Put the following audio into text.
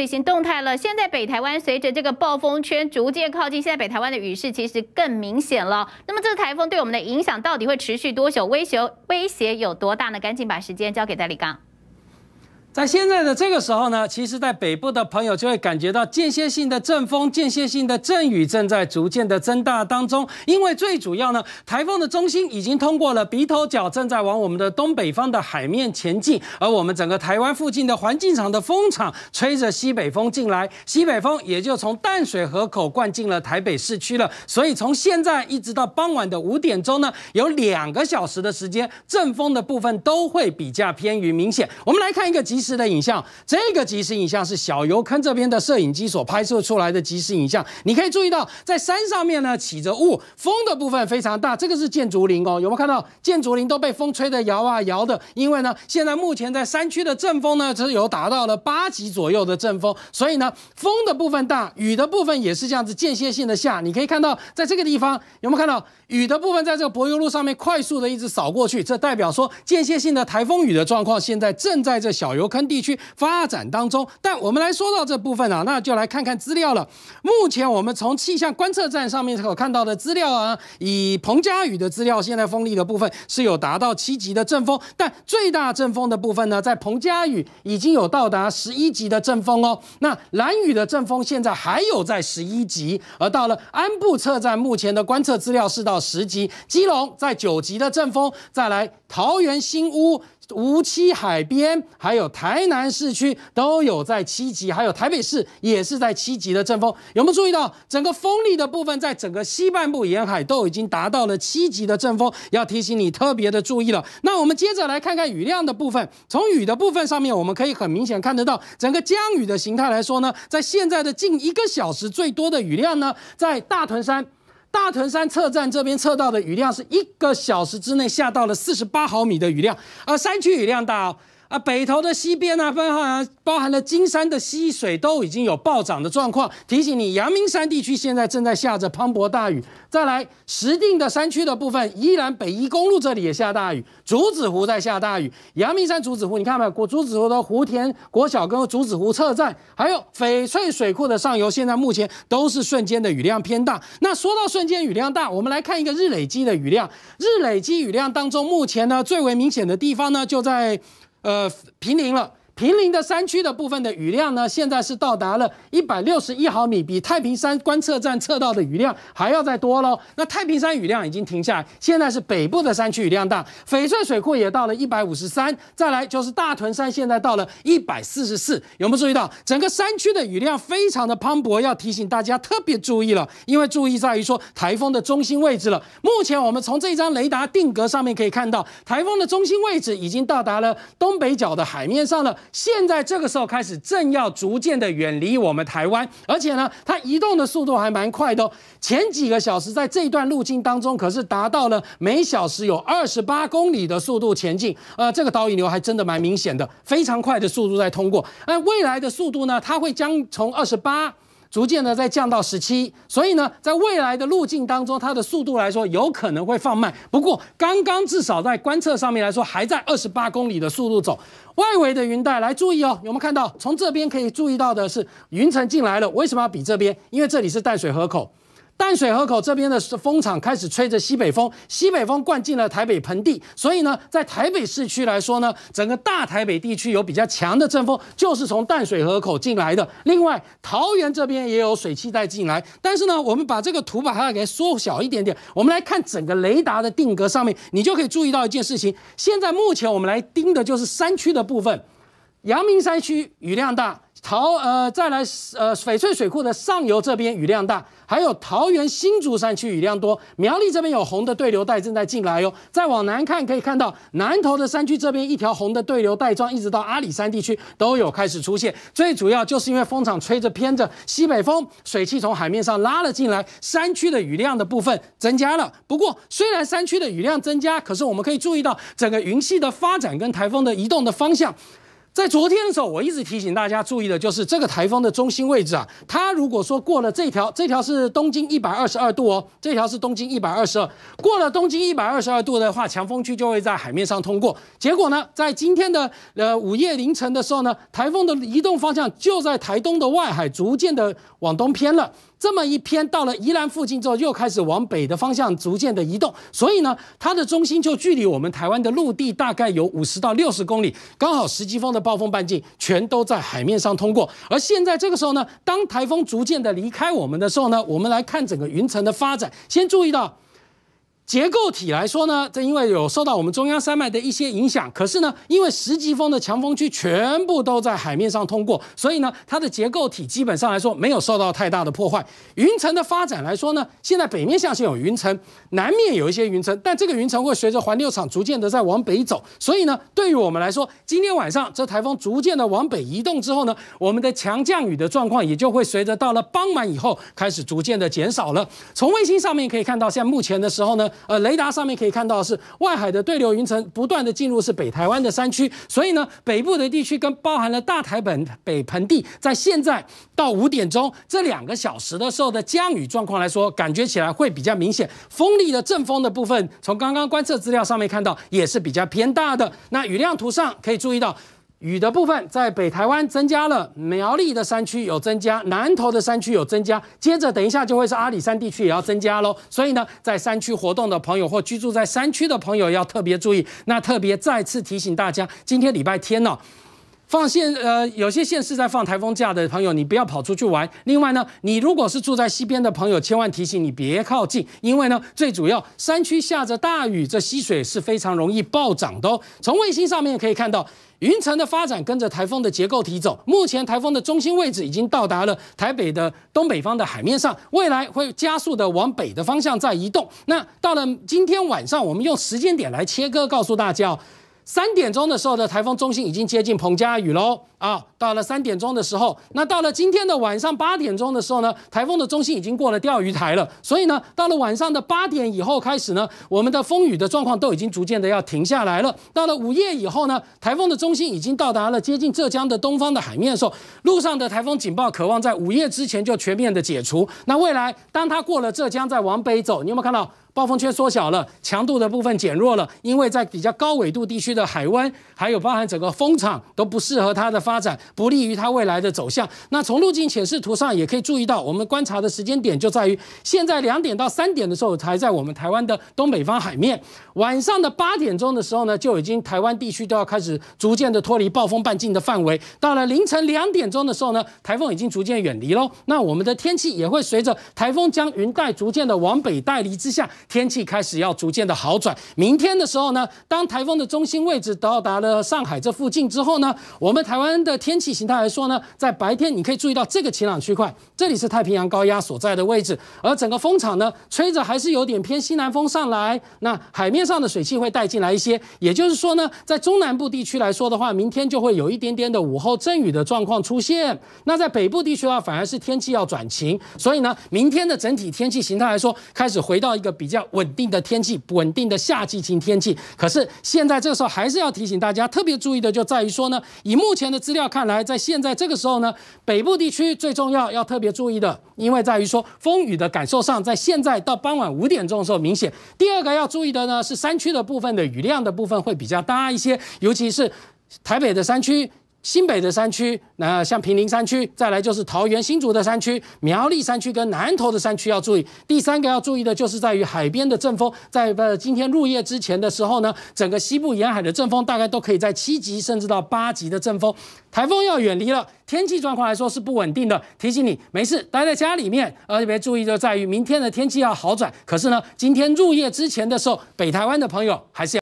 最新动态了，现在北台湾随着这个暴风圈逐渐靠近，现在北台湾的雨势其实更明显了。那么这个台风对我们的影响到底会持续多久？威胁威胁有多大呢？赶紧把时间交给戴立刚。在现在的这个时候呢，其实，在北部的朋友就会感觉到间歇性的阵风、间歇性的阵雨正在逐渐的增大当中。因为最主要呢，台风的中心已经通过了鼻头角，正在往我们的东北方的海面前进，而我们整个台湾附近的环境场的风场吹着西北风进来，西北风也就从淡水河口灌进了台北市区了。所以从现在一直到傍晚的五点钟呢，有两个小时的时间，阵风的部分都会比较偏于明显。我们来看一个集。实时的影像，这个即时影像是小油坑这边的摄影机所拍摄出来的即时影像。你可以注意到，在山上面呢起着雾，风的部分非常大。这个是建竹林哦，有没有看到建竹林都被风吹得摇啊摇的？因为呢，现在目前在山区的阵风呢，只有达到了八级左右的阵风，所以呢，风的部分大，雨的部分也是这样子间歇性的下。你可以看到，在这个地方有没有看到雨的部分在这个柏油路上面快速的一直扫过去？这代表说间歇性的台风雨的状况现在正在这小油。坑地区发展当中，但我们来说到这部分啊，那就来看看资料了。目前我们从气象观测站上面所看到的资料啊，以彭佳屿的资料，现在风力的部分是有达到七级的阵风，但最大阵风的部分呢，在彭佳屿已经有到达十一级的阵风哦。那兰屿的阵风现在还有在十一级，而到了安部测站，目前的观测资料是到十级，基隆在九级的阵风，再来桃园新屋。无期海边，还有台南市区都有在七级，还有台北市也是在七级的阵风。有没有注意到，整个风力的部分，在整个西半部沿海都已经达到了七级的阵风？要提醒你特别的注意了。那我们接着来看看雨量的部分。从雨的部分上面，我们可以很明显看得到，整个降雨的形态来说呢，在现在的近一个小时最多的雨量呢，在大屯山。大屯山测站这边测到的雨量是一个小时之内下到了四十八毫米的雨量，而山区雨量大哦。啊，北投的西边啊，包含包含了金山的溪水都已经有暴涨的状况。提醒你，阳明山地区现在正在下着磅礴大雨。再来，石定的山区的部分，依然北宜公路这里也下大雨，竹子湖在下大雨，阳明山竹子湖，你看没有？国竹子湖的湖田国小跟竹子湖侧站，还有翡翠水库的上游，现在目前都是瞬间的雨量偏大。那说到瞬间雨量大，我们来看一个日累积的雨量，日累积雨量当中，目前呢最为明显的地方呢就在。呃，平临了。平林的山区的部分的雨量呢，现在是到达了一百六十一毫米，比太平山观测站测到的雨量还要再多喽。那太平山雨量已经停下来，现在是北部的山区雨量大，翡翠水库也到了一百五十三，再来就是大屯山，现在到了一百四十四。有没有注意到整个山区的雨量非常的磅礴？要提醒大家特别注意了，因为注意在于说台风的中心位置了。目前我们从这张雷达定格上面可以看到，台风的中心位置已经到达了东北角的海面上了。现在这个时候开始，正要逐渐的远离我们台湾，而且呢，它移动的速度还蛮快的。前几个小时，在这一段路径当中，可是达到了每小时有二十八公里的速度前进。呃，这个导引流还真的蛮明显的，非常快的速度在通过。那未来的速度呢？它会将从二十八。逐渐的在降到十七，所以呢，在未来的路径当中，它的速度来说有可能会放慢。不过刚刚至少在观测上面来说，还在二十八公里的速度走。外围的云带来注意哦，有没有看到？从这边可以注意到的是，云层进来了。为什么要比这边？因为这里是淡水河口。淡水河口这边的风场开始吹着西北风，西北风灌进了台北盆地，所以呢，在台北市区来说呢，整个大台北地区有比较强的阵风，就是从淡水河口进来的。另外，桃园这边也有水汽带进来，但是呢，我们把这个图把它给缩小一点点，我们来看整个雷达的定格上面，你就可以注意到一件事情：现在目前我们来盯的就是山区的部分，阳明山区雨量大。桃呃，再来呃，翡翠水库的上游这边雨量大，还有桃园新竹山区雨量多，苗栗这边有红的对流带正在进来哟。再往南看，可以看到南投的山区这边一条红的对流带状，一直到阿里山地区都有开始出现。最主要就是因为风场吹着偏着西北风，水汽从海面上拉了进来，山区的雨量的部分增加了。不过虽然山区的雨量增加，可是我们可以注意到整个云系的发展跟台风的移动的方向。在昨天的时候，我一直提醒大家注意的就是这个台风的中心位置啊，它如果说过了这条，这条是东经一百二十二度哦，这条是东经一百二十二，过了东经一百二十二度的话，强风区就会在海面上通过。结果呢，在今天的呃午夜凌晨的时候呢，台风的移动方向就在台东的外海逐渐的往东偏了。这么一篇到了宜兰附近之后，又开始往北的方向逐渐的移动，所以呢，它的中心就距离我们台湾的陆地大概有五十到六十公里，刚好十级风的暴风半径全都在海面上通过。而现在这个时候呢，当台风逐渐的离开我们的时候呢，我们来看整个云层的发展，先注意到。结构体来说呢，这因为有受到我们中央山脉的一些影响，可是呢，因为十级风的强风区全部都在海面上通过，所以呢，它的结构体基本上来说没有受到太大的破坏。云层的发展来说呢，现在北面下线有云层，南面有一些云层，但这个云层会随着环流场逐渐的在往北走，所以呢，对于我们来说，今天晚上这台风逐渐的往北移动之后呢，我们的强降雨的状况也就会随着到了傍晚以后开始逐渐的减少了。从卫星上面可以看到，像目前的时候呢。呃，雷达上面可以看到是外海的对流云层不断的进入是北台湾的山区，所以呢，北部的地区跟包含了大台本北盆地，在现在到五点钟这两个小时的时候的降雨状况来说，感觉起来会比较明显。风力的阵风的部分，从刚刚观测资料上面看到也是比较偏大的。那雨量图上可以注意到。雨的部分在北台湾增加了，苗栗的山区有增加，南投的山区有增加，接着等一下就会是阿里山地区也要增加喽。所以呢，在山区活动的朋友或居住在山区的朋友要特别注意。那特别再次提醒大家，今天礼拜天哦。放线，呃，有些县市在放台风假的朋友，你不要跑出去玩。另外呢，你如果是住在西边的朋友，千万提醒你别靠近，因为呢，最主要山区下着大雨，这溪水是非常容易暴涨的哦。从卫星上面可以看到，云层的发展跟着台风的结构体走。目前台风的中心位置已经到达了台北的东北方的海面上，未来会加速的往北的方向在移动。那到了今天晚上，我们用时间点来切割，告诉大家。三点钟的时候的台风中心已经接近彭佳屿喽啊。到了三点钟的时候，那到了今天的晚上八点钟的时候呢，台风的中心已经过了钓鱼台了。所以呢，到了晚上的八点以后开始呢，我们的风雨的状况都已经逐渐的要停下来了。到了午夜以后呢，台风的中心已经到达了接近浙江的东方的海面的时候，路上的台风警报渴望在午夜之前就全面的解除。那未来当它过了浙江再往北走，你有没有看到暴风圈缩小了，强度的部分减弱了？因为在比较高纬度地区的海温，还有包含整个风场都不适合它的发展。不利于它未来的走向。那从路径显示图上也可以注意到，我们观察的时间点就在于现在两点到三点的时候，才在我们台湾的东北方海面。晚上的八点钟的时候呢，就已经台湾地区都要开始逐渐的脱离暴风半径的范围。到了凌晨两点钟的时候呢，台风已经逐渐远离喽。那我们的天气也会随着台风将云带逐渐的往北带离之下，天气开始要逐渐的好转。明天的时候呢，当台风的中心位置到达了上海这附近之后呢，我们台湾的天。气形态来说呢，在白天你可以注意到这个晴朗区块，这里是太平洋高压所在的位置，而整个风场呢吹着还是有点偏西南风上来，那海面上的水汽会带进来一些，也就是说呢，在中南部地区来说的话，明天就会有一点点的午后阵雨的状况出现。那在北部地区的话，反而是天气要转晴，所以呢，明天的整体天气形态来说，开始回到一个比较稳定的天气，稳定的夏季晴天气。可是现在这个时候还是要提醒大家特别注意的就在于说呢，以目前的资料看。来，在现在这个时候呢，北部地区最重要要特别注意的，因为在于说风雨的感受上，在现在到傍晚五点钟的时候明显。第二个要注意的呢，是山区的部分的雨量的部分会比较大一些，尤其是台北的山区。新北的山区，那像平林山区，再来就是桃园、新竹的山区、苗栗山区跟南投的山区要注意。第三个要注意的就是在于海边的阵风，在呃今天入夜之前的时候呢，整个西部沿海的阵风大概都可以在七级甚至到八级的阵风，台风要远离了，天气状况来说是不稳定的。提醒你没事待在家里面，而且别注意就在于明天的天气要好转，可是呢，今天入夜之前的时候，北台湾的朋友还是要。